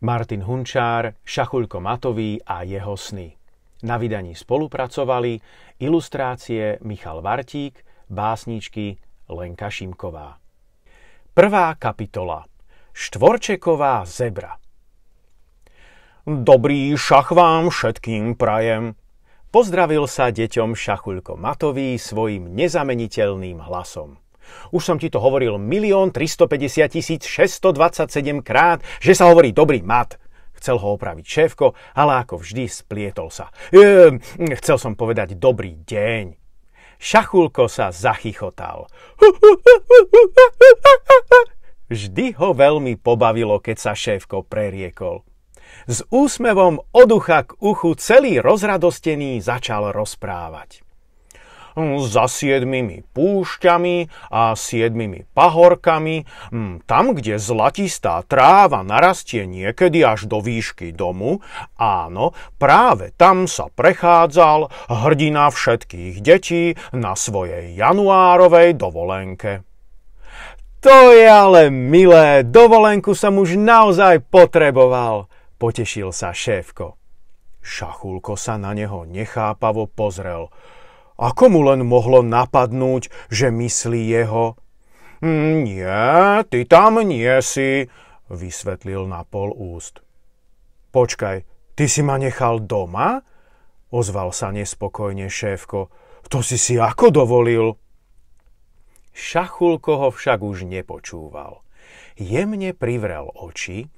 Martin Hunčár, Šachulko Matový a jeho sny. Na vydaní spolupracovali ilustrácie Michal Vartík, básničky Lenka Šimková. Prvá kapitola Štvorčeková zebra Dobrý šach vám všetkým prajem, Pozdravil sa deťom Šachulko Matový svojim nezameniteľným hlasom. Už som ti to hovoril milión 350 627 krát, že sa hovorí dobrý mat. Chcel ho opraviť šéfko, ale ako vždy splietol sa. Ehm, chcel som povedať dobrý deň. Šachulko sa zachychotal. Vždy ho veľmi pobavilo, keď sa šéfko preriekol. S úsmevom od ucha k uchu celý rozradostený začal rozprávať. Hm, za siedmimi púšťami a siedmimi pahorkami, hm, tam, kde zlatistá tráva narastie niekedy až do výšky domu, áno, práve tam sa prechádzal hrdina všetkých detí na svojej januárovej dovolenke. To je ale milé, dovolenku som už naozaj potreboval, potešil sa šéfko. Šachulko sa na neho nechápavo pozrel. Ako mu len mohlo napadnúť, že myslí jeho? Mm, nie, ty tam nie si, vysvetlil na pol úst. Počkaj, ty si ma nechal doma? Ozval sa nespokojne šéfko. To si si ako dovolil? Šachulko ho však už nepočúval. Jemne privrel oči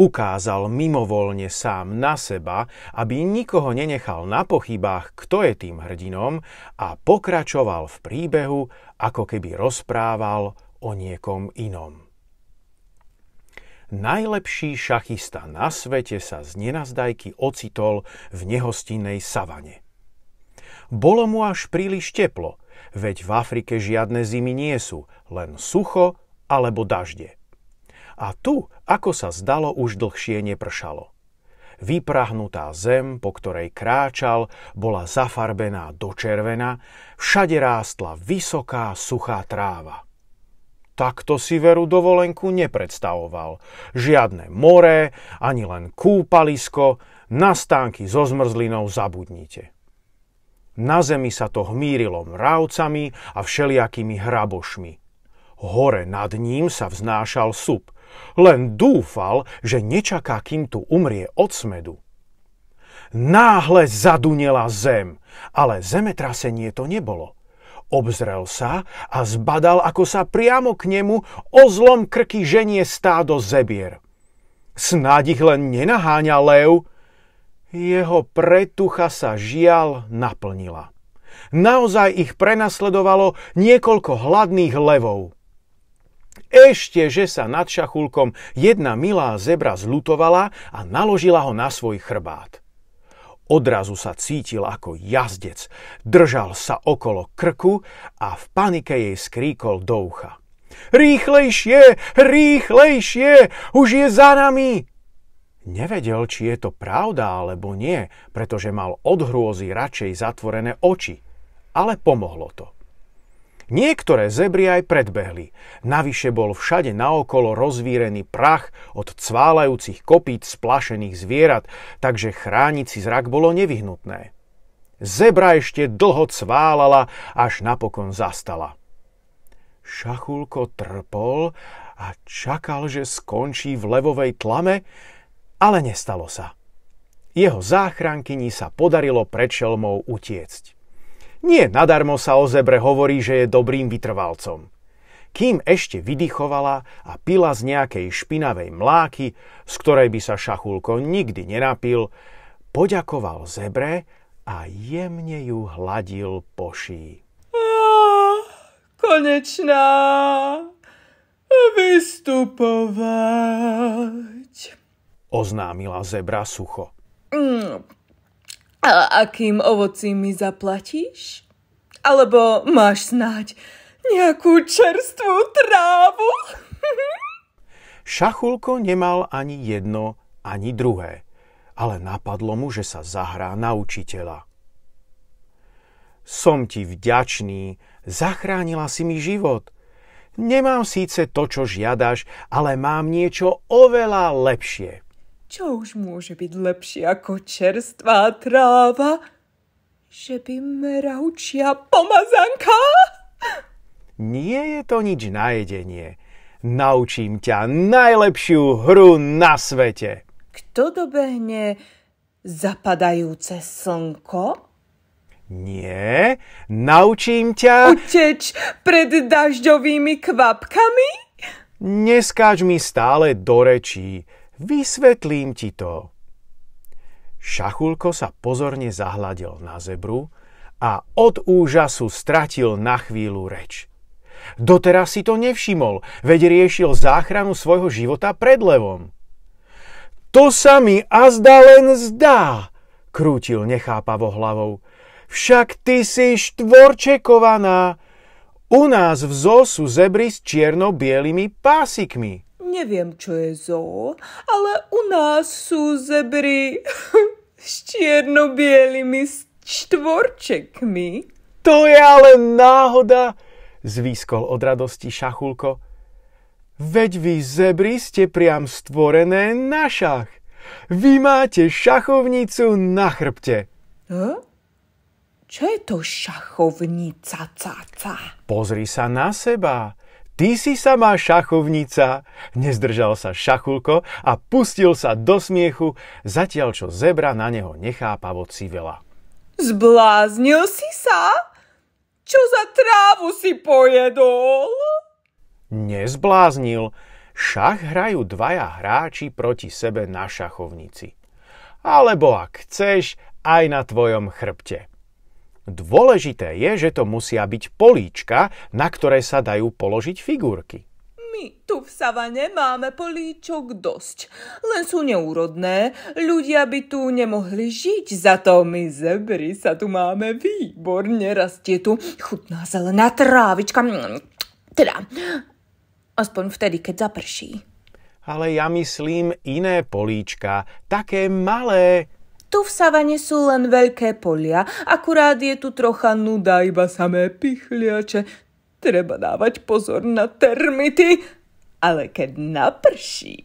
ukázal mimovolne sám na seba, aby nikoho nenechal na pochybách, kto je tým hrdinom a pokračoval v príbehu, ako keby rozprával o niekom inom. Najlepší šachista na svete sa z nenazdajky ocitol v nehostinnej savane. Bolo mu až príliš teplo, veď v Afrike žiadne zimy nie sú, len sucho alebo dažde – a tu, ako sa zdalo, už dlhšie nepršalo. Vyprahnutá zem, po ktorej kráčal, bola zafarbená do červena, všade rástla vysoká, suchá tráva. Takto si veru dovolenku nepredstavoval. Žiadne more, ani len kúpalisko, na stánky so zmrzlinou zabudnite. Na zemi sa to hmírilo mravcami a všelijakými hrabošmi. Hore nad ním sa vznášal sup, len dúfal, že nečaká, kým tu umrie od smedu. Náhle zadunela zem, ale zemetrasenie to nebolo. Obzrel sa a zbadal, ako sa priamo k nemu o zlom krky ženie stádo zebier. Snáď ich len nenaháňa lev. Jeho pretucha sa žiaľ naplnila. Naozaj ich prenasledovalo niekoľko hladných levov. Ešte, že sa nad šachulkom jedna milá zebra zlutovala a naložila ho na svoj chrbát. Odrazu sa cítil ako jazdec, držal sa okolo krku a v panike jej skríkol do ucha. Rýchlejšie, rýchlejšie, už je za nami! Nevedel, či je to pravda alebo nie, pretože mal od hrôzy radšej zatvorené oči, ale pomohlo to. Niektoré zebry aj predbehli. Navyše bol všade naokolo rozvírený prach od cválajúcich kopít splašených zvierat, takže chrániť si zrak bolo nevyhnutné. Zebra ešte dlho cválala, až napokon zastala. Šachulko trpol a čakal, že skončí v levovej tlame, ale nestalo sa. Jeho záchrankyni sa podarilo pred šelmou utiecť. Nie nadarmo sa o zebre hovorí, že je dobrým vytrvalcom. Kým ešte vydychovala a pila z nejakej špinavej mláky, z ktorej by sa šachulko nikdy nenapil, poďakoval zebre a jemne ju hladil po ší. konečná vystupovať, oznámila zebra sucho. Mm, a akým ovocím mi zaplatíš? Alebo máš snáď nejakú čerstvú trávu? Šachulko nemal ani jedno, ani druhé, ale napadlo mu, že sa zahrá na učiteľa. Som ti vďačný, zachránila si mi život. Nemám síce to, čo žiadaš, ale mám niečo oveľa lepšie. Čo už môže byť lepšie ako čerstvá tráva? Že by meraučia pomazanka? Nie je to nič na jedenie. Naučím ťa najlepšiu hru na svete. Kto dobehne zapadajúce slnko? Nie, naučím ťa... Uteč pred dažďovými kvapkami? Neskáč mi stále do rečí. Vysvetlím ti to. Šachulko sa pozorne zahľadil na zebru a od úžasu stratil na chvíľu reč. Doteraz si to nevšimol, veď riešil záchranu svojho života pred levom. To sa mi azda len zdá, krútil nechápavo hlavou. Však ty si štvorčekovaná. U nás v zoo sú zebry s čierno-bielými pásikmi neviem, čo je zoo, ale u nás sú zebry s čiernobielými štvorčekmi. To je ale náhoda, zvýskol od radosti šachulko. Veď vy zebry ste priam stvorené na šach. Vy máte šachovnicu na chrbte. Huh? Hm? Čo je to šachovnica, caca? Pozri sa na seba ty si sama šachovnica, nezdržal sa šachulko a pustil sa do smiechu, zatiaľ čo zebra na neho nechápavo civela. Zbláznil si sa? Čo za trávu si pojedol? Nezbláznil. Šach hrajú dvaja hráči proti sebe na šachovnici. Alebo ak chceš, aj na tvojom chrbte. Dôležité je, že to musia byť políčka, na ktoré sa dajú položiť figurky. My tu v savane máme políčok dosť, len sú neúrodné. Ľudia by tu nemohli žiť, za to my zebry sa tu máme výborne, rastie tu chutná zelená trávička. Teda, aspoň vtedy, keď zaprší. Ale ja myslím iné políčka, také malé, tu v savane sú len veľké polia, akurát je tu trocha nuda, iba samé pichliače. Treba dávať pozor na termity, ale keď naprší...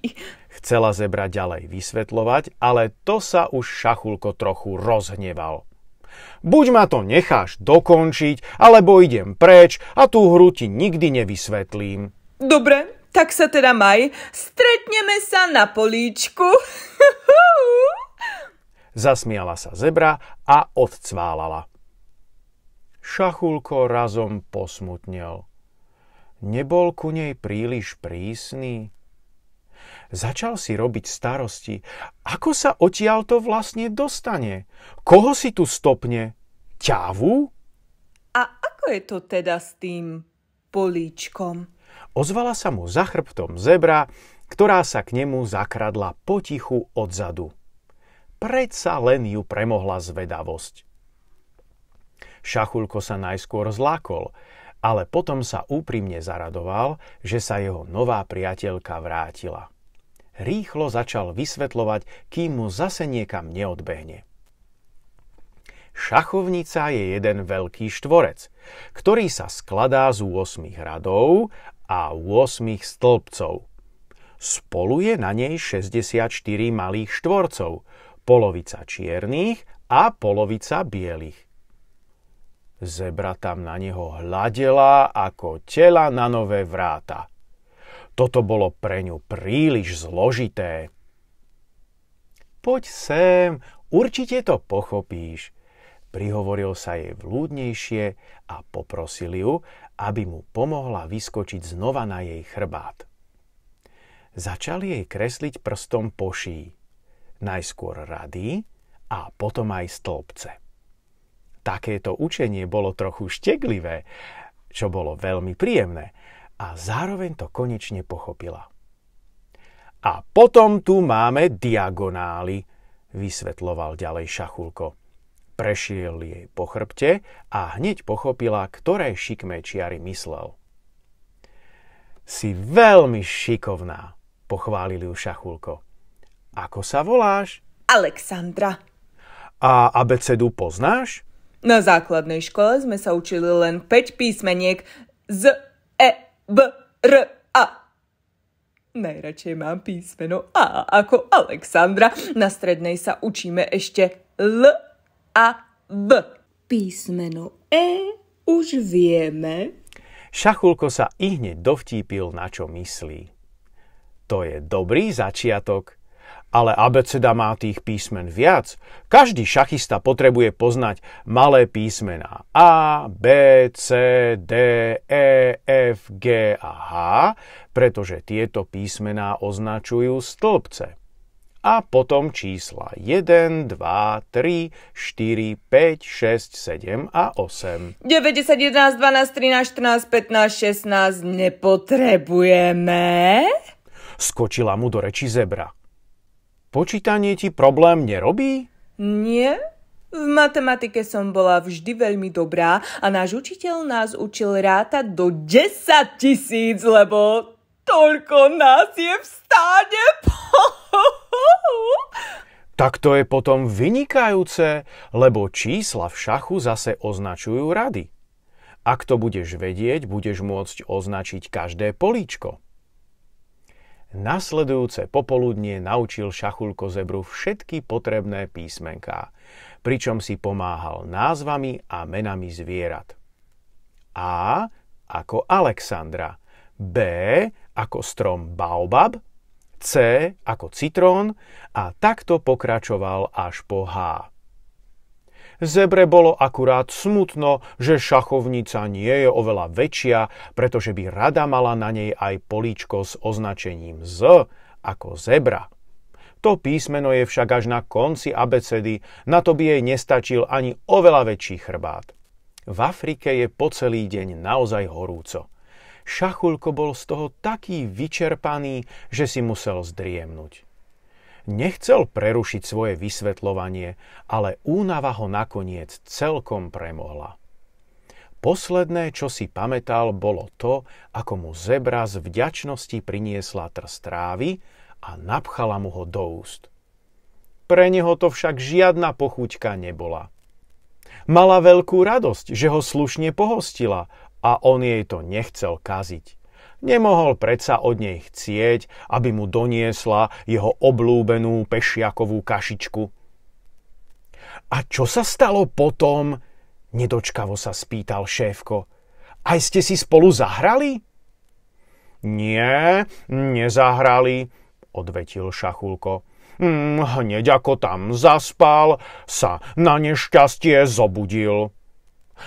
Chcela zebra ďalej vysvetľovať, ale to sa už šachulko trochu rozhneval. Buď ma to necháš dokončiť, alebo idem preč a tú hru ti nikdy nevysvetlím. Dobre, tak sa teda maj. Stretneme sa na políčku. Zasmiala sa zebra a odcválala. Šachulko razom posmutnel. Nebol ku nej príliš prísný. Začal si robiť starosti. Ako sa otial to vlastne dostane? Koho si tu stopne? Ťavu? A ako je to teda s tým políčkom? Ozvala sa mu za chrbtom zebra, ktorá sa k nemu zakradla potichu odzadu predsa len ju premohla zvedavosť. Šachulko sa najskôr zlákol, ale potom sa úprimne zaradoval, že sa jeho nová priateľka vrátila. Rýchlo začal vysvetľovať, kým mu zase niekam neodbehne. Šachovnica je jeden veľký štvorec, ktorý sa skladá z 8 radov a 8 stĺpcov. Spolu je na nej 64 malých štvorcov, polovica čiernych a polovica bielých. Zebra tam na neho hľadela ako tela na nové vráta. Toto bolo pre ňu príliš zložité. Poď sem, určite to pochopíš. Prihovoril sa jej vľúdnejšie a poprosil ju, aby mu pomohla vyskočiť znova na jej chrbát. Začal jej kresliť prstom po šíji najskôr rady a potom aj stĺpce. Takéto učenie bolo trochu šteglivé, čo bolo veľmi príjemné a zároveň to konečne pochopila. A potom tu máme diagonály, vysvetloval ďalej šachulko. Prešiel jej po chrbte a hneď pochopila, ktoré šikmé čiary myslel. Si veľmi šikovná, pochválili ju šachulko. Ako sa voláš? Alexandra. A abecedu poznáš? Na základnej škole sme sa učili len 5 písmeniek z, e, b, r, a. Najradšej mám písmeno A ako Alexandra. Na strednej sa učíme ešte L a V. Písmeno E už vieme. Šachulko sa ihneď dovtípil, na čo myslí. To je dobrý začiatok ale abeceda má tých písmen viac. Každý šachista potrebuje poznať malé písmená A, B, C, D, E, F, G a H, pretože tieto písmená označujú stĺpce. A potom čísla 1, 2, 3, 4, 5, 6, 7 a 8. 9, 10, 11, 12, 13, 14, 15, 16 nepotrebujeme? Skočila mu do reči zebra. Počítanie ti problém nerobí? Nie. V matematike som bola vždy veľmi dobrá a náš učiteľ nás učil rátať do 10 tisíc, lebo toľko nás je v stáde. Tak to je potom vynikajúce, lebo čísla v šachu zase označujú rady. Ak to budeš vedieť, budeš môcť označiť každé políčko. Nasledujúce popoludnie naučil šachulko zebru všetky potrebné písmenká, pričom si pomáhal názvami a menami zvierat. A ako Alexandra, B ako strom baobab, C ako citrón a takto pokračoval až po H. Zebre bolo akurát smutno, že šachovnica nie je oveľa väčšia, pretože by rada mala na nej aj políčko s označením Z ako zebra. To písmeno je však až na konci abecedy, na to by jej nestačil ani oveľa väčší chrbát. V Afrike je po celý deň naozaj horúco. Šachulko bol z toho taký vyčerpaný, že si musel zdriemnuť. Nechcel prerušiť svoje vysvetľovanie, ale únava ho nakoniec celkom premohla. Posledné, čo si pamätal, bolo to, ako mu zebra z vďačnosti priniesla trst trávy a napchala mu ho do úst. Pre neho to však žiadna pochúťka nebola. Mala veľkú radosť, že ho slušne pohostila a on jej to nechcel kaziť. Nemohol predsa od nej chcieť, aby mu doniesla jeho oblúbenú pešiakovú kašičku. A čo sa stalo potom? Nedočkavo sa spýtal šéfko. Aj ste si spolu zahrali? Nie, nezahrali, odvetil šachulko. Mm, hneď ako tam zaspal, sa na nešťastie zobudil.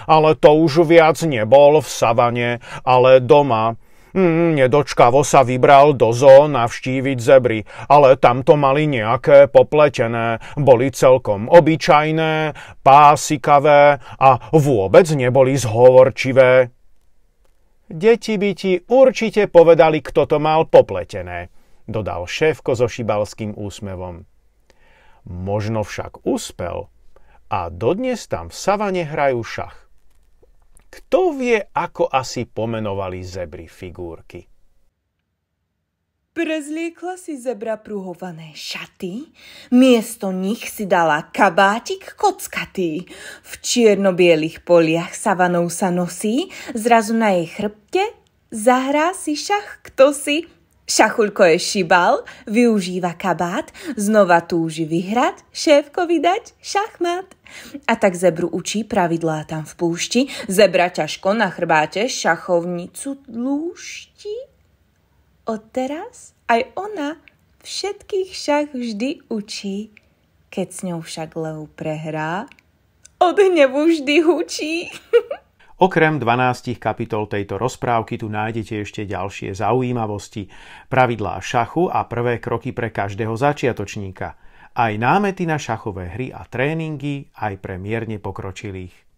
Ale to už viac nebol v savane, ale doma Mm, hm, nedočkavo sa vybral do zoo navštíviť zebry, ale tamto mali nejaké popletené, boli celkom obyčajné, pásikavé a vôbec neboli zhovorčivé. Deti by ti určite povedali, kto to mal popletené, dodal šéfko so šibalským úsmevom. Možno však úspel, a dodnes tam v savane hrajú šach. Kto vie, ako asi pomenovali zebry figurky? Prezliekla si zebra pruhované šaty, miesto nich si dala kabátik kockatý. V čiernobielých poliach savanou sa nosí, zrazu na jej chrbte zahrá si šach kto si Šachulko je šibal, využíva kabát, znova túži vyhrať, šéfko vydať, šachmat. A tak zebru učí pravidlá tam v púšti, zebra ťažko na chrbáte šachovnicu tlúšti. Odteraz aj ona všetkých šach vždy učí, keď s ňou však lev prehrá, od hnevu vždy hučí. Okrem 12 kapitol tejto rozprávky tu nájdete ešte ďalšie zaujímavosti, pravidlá šachu a prvé kroky pre každého začiatočníka, aj námety na šachové hry a tréningy aj pre mierne pokročilých.